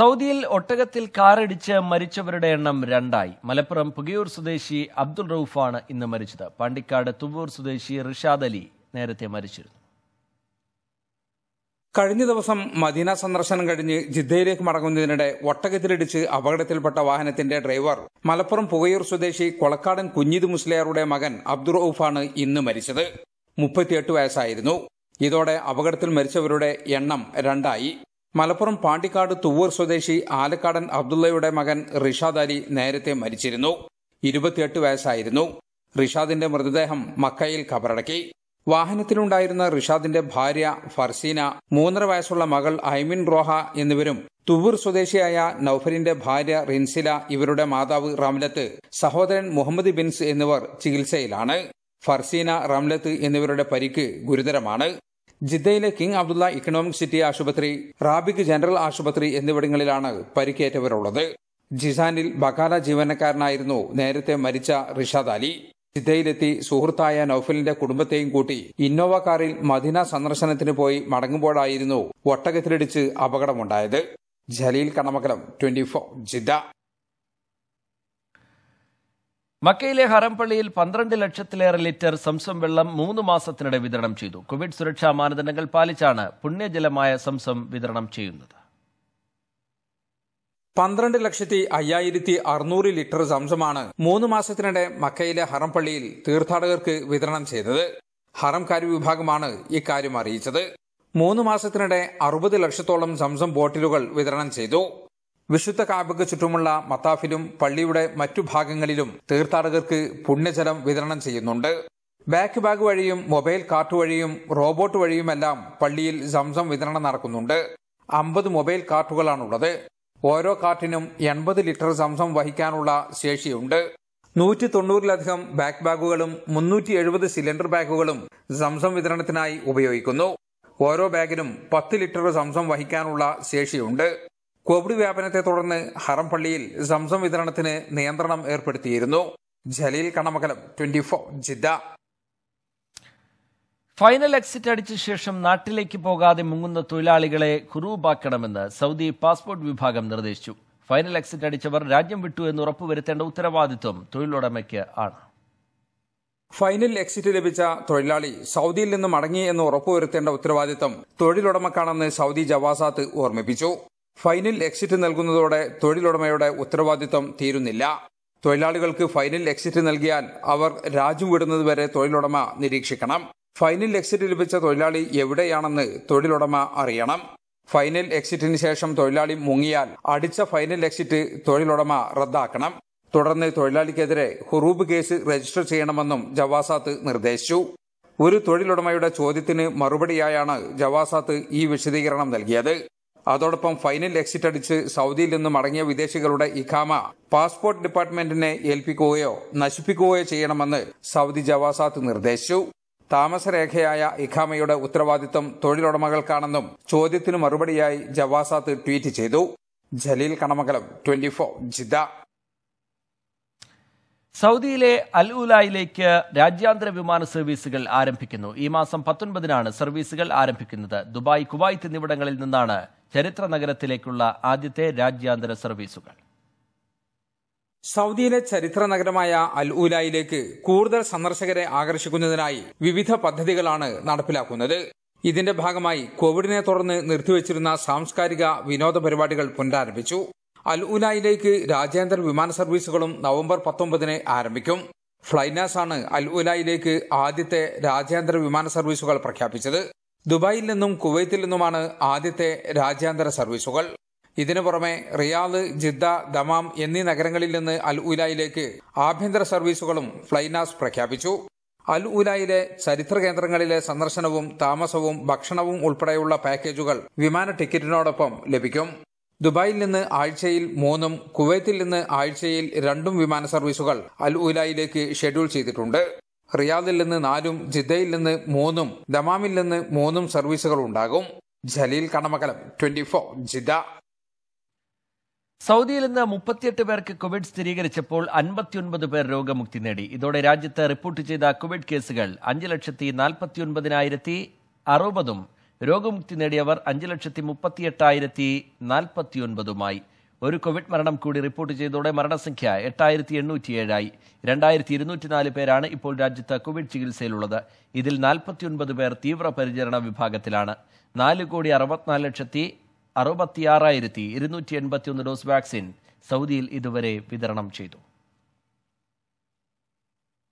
സൗദിയിൽ ഒട്ടകത്തിൽ കാറിടിച്ച് മരിച്ചവരുടെ എണ്ണം രണ്ടായി മലപ്പുറം പുകയൂർ സ്വദേശി അബ്ദുൾ റൌഫാണ് ഇന്ന് മരിച്ചത് പാണ്ടിക്കാട് തുവൂർ സ്വദേശി റിഷാദ് അലി നേരത്തെ മരിച്ചിരുന്നു കഴിഞ്ഞ ദിവസം മദീന സന്ദർശനം കഴിഞ്ഞ് ജിദ്ദയിലേക്ക് മടങ്ങുന്നതിനിടെ ഒട്ടകത്തിലിടിച്ച് അപകടത്തിൽപ്പെട്ട വാഹനത്തിന്റെ ഡ്രൈവർ മലപ്പുറം പുകയൂർ സ്വദേശി കൊളക്കാടൻ കുഞ്ഞിത് മുസ്ലിയാറുടെ മകൻ അബ്ദുൾ റൌഫാണ് ഇന്ന് മരിച്ചത് മുപ്പത്തിയെട്ട് വയസ്സായിരുന്നു ഇതോടെ അപകടത്തിൽ മരിച്ചവരുടെ എണ്ണം രണ്ടായി മലപ്പുറം പാണ്ടിക്കാട് തുവ്വൂർ സ്വദേശി ആലക്കാടൻ അബ്ദുള്ളയുടെ മകൻ റിഷാദ് അലി നേരത്തെ മരിച്ചിരുന്നു ഇരുപത്തിയെട്ട് വയസ്സായിരുന്നു റിഷാദിന്റെ മൃതദേഹം മക്കയിൽ കബറടക്കി വാഹനത്തിലുണ്ടായിരുന്ന റിഷാദിന്റെ ഭാര്യ ഫർസീന മൂന്നര വയസ്സുള്ള മകൾ ഐമിൻ റോഹ എന്നിവരും തുവൂർ സ്വദേശിയായ നൌഫലിന്റെ ഭാര്യ റിൻസില ഇവരുടെ മാതാവ് റംലത്ത് സഹോദരൻ മുഹമ്മദ് ബിൻസ് എന്നിവർ ചികിത്സയിലാണ് ഫർസീന റംലത്ത് എന്നിവരുടെ പരിക്ക് ഗുരുതരമാണ് ജിദ്ദയിലെ കിങ് അബ്ദുള്ള ഇക്കണോമിക് സിറ്റി ആശുപത്രി റാബിക് ജനറൽ ആശുപത്രി എന്നിവിടങ്ങളിലാണ് പരിക്കേറ്റവരുള്ളത് ജിസാനിൽ ബക്കാല ജീവനക്കാരനായിരുന്നു നേരത്തെ മരിച്ച റിഷാദ് അലി ജിദ്ദയിലെത്തി സുഹൃത്തായ നൌഫലിന്റെ കുടുംബത്തെയും കൂട്ടി ഇന്നോവ കാറിൽ മദിന സന്ദർശനത്തിന് പോയി മടങ്ങുമ്പോഴായിരുന്നു ഒട്ടകത്തിലിടിച്ച് അപകടമുണ്ടായത് ജലീൽ കണമകലം ട്വന്റി ജിദ്ദ മക്കയിലെ ഹറംപള്ളിയിൽ പന്ത്രണ്ട് ലക്ഷത്തിലേറെ ലിറ്റർ സംസം വെള്ളം മൂന്ന് മാസത്തിനിടെ വിതരണം ചെയ്തു കോവിഡ് സുരക്ഷാ മാനദണ്ഡങ്ങൾ പാലിച്ചാണ് പുണ്യജലമായ സംസം വിതരണം ചെയ്യുന്നത് പന്ത്രണ്ട് ലക്ഷത്തി അയ്യായിരത്തി അറുന്നൂറ് ലിറ്റർ സംസമാണ് മൂന്ന് മാസത്തിനിടെ മക്കയിലെ ഹറംപള്ളിയിൽ തീർത്ഥാടകർക്ക് വിതരണം ചെയ്തത് ഹറംകാരി വിഭാഗമാണ് ഇക്കാര്യം അറിയിച്ചത് മൂന്ന് മാസത്തിനിടെ അറുപത് ലക്ഷത്തോളം സംസം ബോട്ടിലുകൾ വിതരണം ചെയ്തു വിശുദ്ധ കാബയ്ക്ക് ചുറ്റുമുള്ള മത്താഫിലും പള്ളിയുടെ മറ്റു ഭാഗങ്ങളിലും തീർത്ഥാടകർക്ക് പുണ്യജലം വിതരണം ചെയ്യുന്നുണ്ട് ബാക്ക് ബാഗ് വഴിയും മൊബൈൽ കാർട്ട് വഴിയും റോബോട്ട് വഴിയുമെല്ലാം പള്ളിയിൽ സംസം വിതരണം നടക്കുന്നുണ്ട് അമ്പത് മൊബൈൽ കാർട്ടുകളാണുള്ളത് ഓരോ കാർട്ടിനും എൺപത് ലിറ്റർ സംസം വഹിക്കാനുള്ള ശേഷിയുണ്ട് നൂറ്റി തൊണ്ണൂറിലധികം ബാക്ക് ബാഗുകളും മുന്നൂറ്റി എഴുപത് സിലിണ്ടർ ബാഗുകളും സംസം വിതരണത്തിനായി ഉപയോഗിക്കുന്നു ഓരോ ബാഗിനും പത്ത് ലിറ്റർ സംസം വഹിക്കാനുള്ള ശേഷിയുണ്ട് കോവിഡ് വ്യാപനത്തെ തുടർന്ന് ഹറം പള്ളിയിൽ സംസം വിതരണത്തിന് നിയന്ത്രണം ഏർപ്പെടുത്തിയിരുന്നു Jaleel Kanamakalam twenty four Jeddah final exit അടിച്ച ശേഷം നാട്ടിലേക്ക് പോകാതെ മുങ്ങുന്ന തൊഴിലാളികളെ കുറൂബാക്കണമെന്ന് സൗദി പാസ്പോർട്ട് വിഭാഗം നിർദ്ദേശിച്ചു ഫൈനൽ എക്സിറ്റ് അടിച്ചവർ രാജ്യം വിട്ടു എന്ന് ഉറപ്പുവരുത്തേണ്ട ഉത്തരവാദിത്വം തൊഴിലുടമയ്ക്ക് ആണ് ഫൈനൽ എക്സിറ്റ് ലഭിച്ച തൊഴിലാളി സൗദിയിൽ നിന്ന് മടങ്ങി എന്ന് ഉറപ്പുവരുത്തേണ്ട ഉത്തരവാദിത്വം തൊഴിലുടമക്കാണെന്ന് സൗദി ജവാസാത്ത് ഓർമ്മിപ്പിച്ചു ഫൈനൽ എക്സിറ്റ് നൽകുന്നതോടെ തൊഴിലുടമയുടെ ഉത്തരവാദിത്തം തീരുന്നില്ല തൊഴിലാളികൾക്ക് ഫൈനൽ എക്സിറ്റ് നൽകിയാൽ അവർ രാജ്യം വിടുന്നതുവരെ തൊഴിലുടമ നിരീക്ഷിക്കണം ഫൈനൽ എക്സിറ്റ് ലഭിച്ച തൊഴിലാളി എവിടെയാണെന്ന് തൊഴിലുടമ അറിയണം ഫൈനൽ എക്സിറ്റിന് ശേഷം തൊഴിലാളി മുങ്ങിയാൽ അടിച്ച ഫൈനൽ എക്സിറ്റ് തൊഴിലുടമ റദ്ദാക്കണം തുടർന്ന് തൊഴിലാളിക്കെതിരെ ഹുറൂബ് കേസ് രജിസ്റ്റർ ചെയ്യണമെന്നും ജവാസാത്ത് നിർദ്ദേശിച്ചു ഒരു തൊഴിലുടമയുടെ ചോദ്യത്തിന് മറുപടിയായാണ് ജവാസാത്ത് ഈ വിശദീകരണം നൽകിയത് അതോടൊപ്പം ഫൈനൽ എക്സിറ്റ് അടിച്ച് സൗദിയിൽ നിന്ന് മടങ്ങിയ വിദേശികളുടെ ഇഖാമ പാസ്പോർട്ട് ഡിപ്പാർട്ട്മെന്റിനെ ഏൽപ്പിക്കുകയോ നശിപ്പിക്കുകയോ ചെയ്യണമെന്ന് സൗദി ജവാസാത്ത് നിർദ്ദേശിച്ചു താമസരേഖയായ ഇഖാമയുടെ ഉത്തരവാദിത്തം തൊഴിലുടമകൾക്കാണെന്നും ചോദ്യത്തിന് മറുപടിയായി ജവാസാത്ത് ട്വീറ്റ് ചെയ്തു ജലീൽ കണമകലം ട്വന്റി ജിദ്ദ സൗദിയിലെ അൽ ഉലായിലേക്ക് രാജ്യാന്തര വിമാന സർവീസുകൾ ആരംഭിക്കുന്നു ഈ മാസം പത്തൊൻപതിനാണ് സർവീസുകൾ ആരംഭിക്കുന്നത് ദുബായ് കുവൈത്ത് എന്നിവിടങ്ങളിൽ നിന്നാണ് ചരിത്ര നഗരത്തിലേക്കുള്ള ആദ്യത്തെ രാജ്യാന്തര സർവീസുകൾ സൗദിയിലെ ചരിത്ര നഗരമായ അൽ ഉലായിലേക്ക് കൂടുതൽ സന്ദർശകരെ ആകർഷിക്കുന്നതിനായി വിവിധ പദ്ധതികളാണ് നടപ്പിലാക്കുന്നത് ഇതിന്റെ ഭാഗമായി കോവിഡിനെ തുടർന്ന് നിർത്തിവച്ചിരുന്ന സാംസ്കാരിക വിനോദ പരിപാടികൾ പുനരാരംഭിച്ചു അൽ രാജ്യാന്തര വിമാന സർവീസുകളും നവംബർ പത്തൊമ്പതിന് ആരംഭിക്കും ഫ്ലൈനാസ് ആണ് അൽ ആദ്യത്തെ രാജ്യാന്തര വിമാന സർവീസുകൾ പ്രഖ്യാപിച്ചത് ദുബായിൽ നിന്നും കുവൈത്തിൽ നിന്നുമാണ് ആദ്യത്തെ രാജ്യാന്തര സർവീസുകൾ ഇതിനു പുറമെ റിയാദ് ജിദ്ദ ദമാം എന്നീ നഗരങ്ങളിൽ നിന്ന് അൽ ഉലായിലേക്ക് ആഭ്യന്തര സർവീസുകളും ഫ്ലൈനാസ് പ്രഖ്യാപിച്ചു അൽ ഉലായിലെ ചരിത്ര കേന്ദ്രങ്ങളിലെ സന്ദർശനവും താമസവും ഭക്ഷണവും ഉൾപ്പെടെയുള്ള പാക്കേജുകൾ വിമാന ടിക്കറ്റിനോടൊപ്പം ലഭിക്കും ദുബായിൽ നിന്ന് ആഴ്ചയിൽ മൂന്നും കുവൈത്തിൽ നിന്ന് ആഴ്ചയിൽ രണ്ടും വിമാന സർവീസുകൾ അൽ ഉലായിലേക്ക് ഷെഡ്യൂൾ ചെയ്തിട്ടുണ്ട് റിയാദിൽ നിന്ന് നാലും ജിദ്ദയിൽ നിന്ന് മൂന്നും ദമാമിൽ നിന്ന് മൂന്നും സർവീസുകൾ ഉണ്ടാകും Jaleel Kanamakalam twenty four Jeddah സൗദിയിൽ നിന്ന് മുപ്പത്തിയെട്ട് പേർക്ക് കോവിഡ് സ്ഥിരീകരിച്ചപ്പോൾ അൻപത്തിയൊൻപത് പേർ രോഗമുക്തി നേടി ഇതോടെ രാജ്യത്ത് റിപ്പോർട്ട് ചെയ്ത കോവിഡ് കേസുകൾ അഞ്ച് ലക്ഷത്തി നാൽപ്പത്തിയൊൻപതിനായിരത്തി അറുപതും രോഗമുക്തി നേടിയവർ അഞ്ച് ലക്ഷത്തി മുപ്പത്തി മുപ്പത്തിയെട്ടായിരത്തി നാൽപ്പത്തിയൊൻപതുമായി ഒരു കോവിഡ് മരണം കൂടി റിപ്പോർട്ട് ചെയ്തതോടെ മരണസംഖ്യ എട്ടായിരത്തി എണ്ണൂറ്റിയേഴായി രണ്ടായിരത്തി ഇരുന്നൂറ്റിനാല് പേരാണ് ഇപ്പോൾ രാജ്യത്ത് കോവിഡ് ചികിത്സയിലുള്ളത് ഇതിൽ നാൽപ്പത്തിയൊൻപത് പേർ തീവ്രപരിചരണ വിഭാഗത്തിലാണ് നാല് കോടി അറുപത്തിനാല് ലക്ഷത്തി അറുപത്തിയാറായിരത്തി ഇരുന്നൂറ്റി എൺപത്തിയൊന്ന് ഡോസ് വാക്സിൻ സൗദിയിൽ ഇതുവരെ വിതരണം ചെയ്തു